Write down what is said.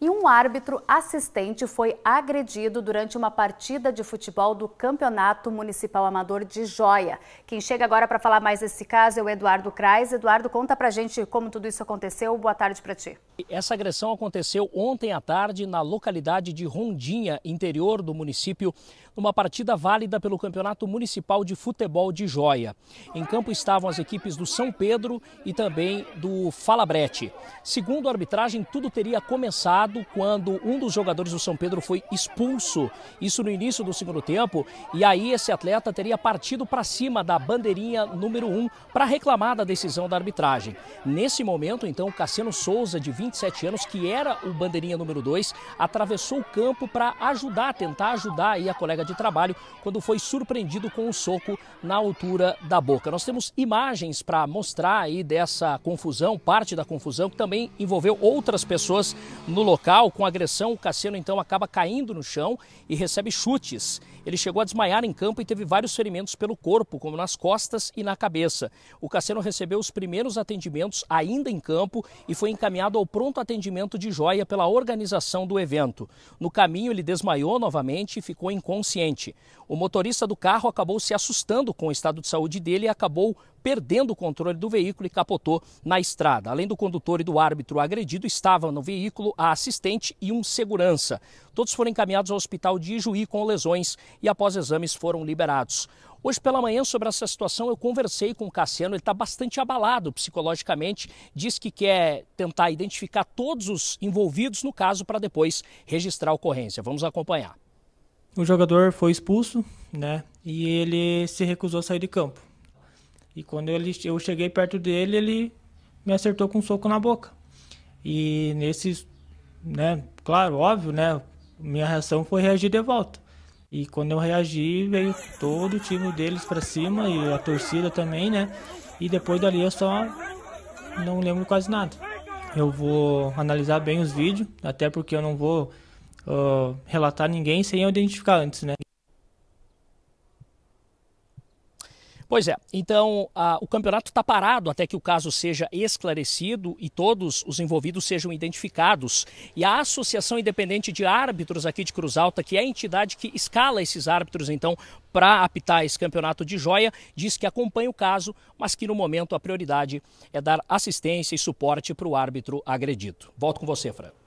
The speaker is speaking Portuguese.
E um árbitro assistente foi agredido durante uma partida de futebol do Campeonato Municipal Amador de Joia. Quem chega agora para falar mais desse caso é o Eduardo Krais. Eduardo, conta pra gente como tudo isso aconteceu. Boa tarde para ti. Essa agressão aconteceu ontem à tarde na localidade de Rondinha, interior do município, numa partida válida pelo Campeonato Municipal de Futebol de Joia. Em campo estavam as equipes do São Pedro e também do Falabrete. Segundo a arbitragem, tudo teria começado quando um dos jogadores do São Pedro foi expulso. Isso no início do segundo tempo. E aí esse atleta teria partido para cima da bandeirinha número 1 um para reclamar da decisão da arbitragem. Nesse momento, então, Cassiano Souza, de 27 anos, que era o bandeirinha número 2, atravessou o campo para ajudar, tentar ajudar aí a colega de trabalho, quando foi surpreendido com um soco na altura da boca. Nós temos imagens para mostrar aí dessa confusão, parte da confusão, que também envolveu outras pessoas no local local, com agressão, o Cassiano então acaba caindo no chão e recebe chutes. Ele chegou a desmaiar em campo e teve vários ferimentos pelo corpo, como nas costas e na cabeça. O Cassiano recebeu os primeiros atendimentos ainda em campo e foi encaminhado ao pronto atendimento de joia pela organização do evento. No caminho, ele desmaiou novamente e ficou inconsciente. O motorista do carro acabou se assustando com o estado de saúde dele e acabou perdendo o controle do veículo e capotou na estrada. Além do condutor e do árbitro agredido, estavam no veículo a assistente e um segurança. Todos foram encaminhados ao hospital de Ijuí com lesões e, após exames, foram liberados. Hoje pela manhã, sobre essa situação, eu conversei com o Cassiano. Ele está bastante abalado psicologicamente. Diz que quer tentar identificar todos os envolvidos no caso para depois registrar a ocorrência. Vamos acompanhar. O jogador foi expulso, né? E ele se recusou a sair de campo. E quando ele, eu cheguei perto dele, ele me acertou com um soco na boca. E nesses, né, claro, óbvio, né, minha reação foi reagir de volta. E quando eu reagi, veio todo o time deles para cima e a torcida também, né? E depois dali eu só não lembro quase nada. Eu vou analisar bem os vídeos, até porque eu não vou uh, relatar ninguém sem eu identificar antes, né? Pois é, então a, o campeonato está parado até que o caso seja esclarecido e todos os envolvidos sejam identificados. E a Associação Independente de Árbitros aqui de Cruz Alta, que é a entidade que escala esses árbitros, então, para apitar esse campeonato de joia, diz que acompanha o caso, mas que no momento a prioridade é dar assistência e suporte para o árbitro agredido. Volto com você, Fran.